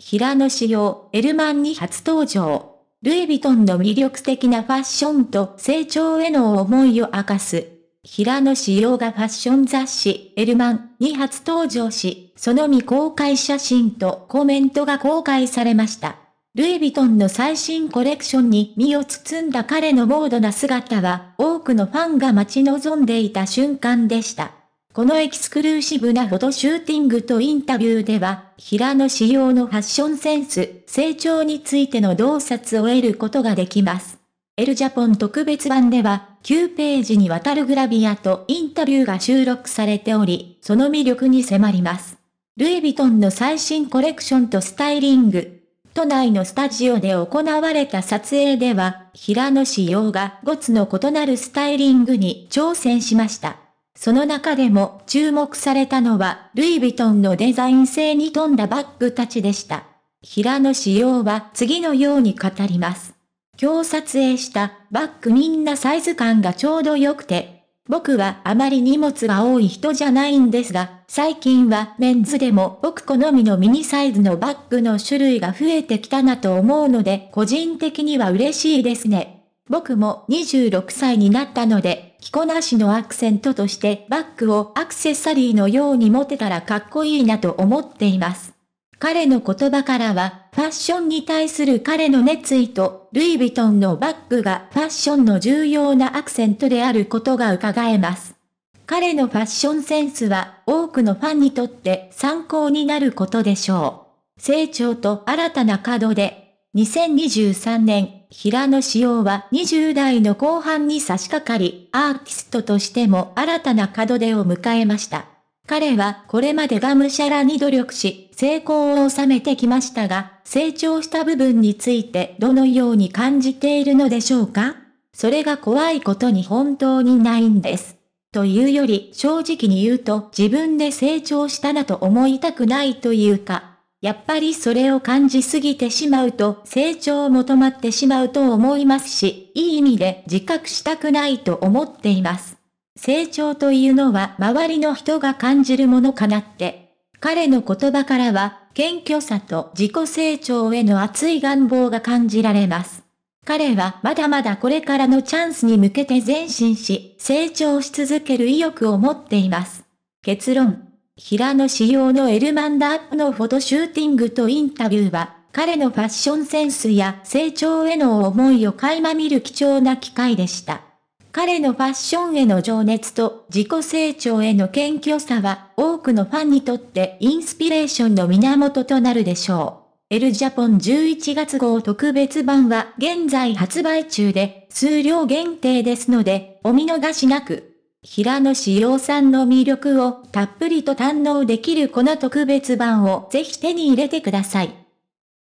平野紫耀、エルマンに初登場。ルイ・ヴィトンの魅力的なファッションと成長への思いを明かす。平野紫耀がファッション雑誌、エルマンに初登場し、その未公開写真とコメントが公開されました。ルイ・ヴィトンの最新コレクションに身を包んだ彼のモードな姿は、多くのファンが待ち望んでいた瞬間でした。このエキスクルーシブなフォトシューティングとインタビューでは、平野仕様のファッションセンス、成長についての洞察を得ることができます。エルジャポン特別版では、9ページにわたるグラビアとインタビューが収録されており、その魅力に迫ります。ルイ・ヴィトンの最新コレクションとスタイリング。都内のスタジオで行われた撮影では、平野仕様が5つの異なるスタイリングに挑戦しました。その中でも注目されたのは、ルイ・ヴィトンのデザイン性に富んだバッグたちでした。平野仕様は次のように語ります。今日撮影したバッグみんなサイズ感がちょうど良くて、僕はあまり荷物が多い人じゃないんですが、最近はメンズでも僕好みのミニサイズのバッグの種類が増えてきたなと思うので、個人的には嬉しいですね。僕も26歳になったので、着こなしのアクセントとしてバッグをアクセサリーのように持てたらかっこいいなと思っています。彼の言葉からは、ファッションに対する彼の熱意と、ルイ・ヴィトンのバッグがファッションの重要なアクセントであることが伺えます。彼のファッションセンスは、多くのファンにとって参考になることでしょう。成長と新たな角で、2023年平野紫耀は20代の後半に差し掛かり、アーティストとしても新たな門出を迎えました。彼はこれまでがむしゃらに努力し、成功を収めてきましたが、成長した部分についてどのように感じているのでしょうかそれが怖いことに本当にないんです。というより、正直に言うと自分で成長したなと思いたくないというか、やっぱりそれを感じすぎてしまうと成長を求まってしまうと思いますし、いい意味で自覚したくないと思っています。成長というのは周りの人が感じるものかなって。彼の言葉からは、謙虚さと自己成長への熱い願望が感じられます。彼はまだまだこれからのチャンスに向けて前進し、成長し続ける意欲を持っています。結論。平野仕様のエルマンダーのフォトシューティングとインタビューは、彼のファッションセンスや成長への思いを垣間見る貴重な機会でした。彼のファッションへの情熱と自己成長への謙虚さは多くのファンにとってインスピレーションの源となるでしょう。エルジャポン11月号特別版は現在発売中で数量限定ですのでお見逃しなく。平野紫耀さんの魅力をたっぷりと堪能できるこの特別版をぜひ手に入れてください。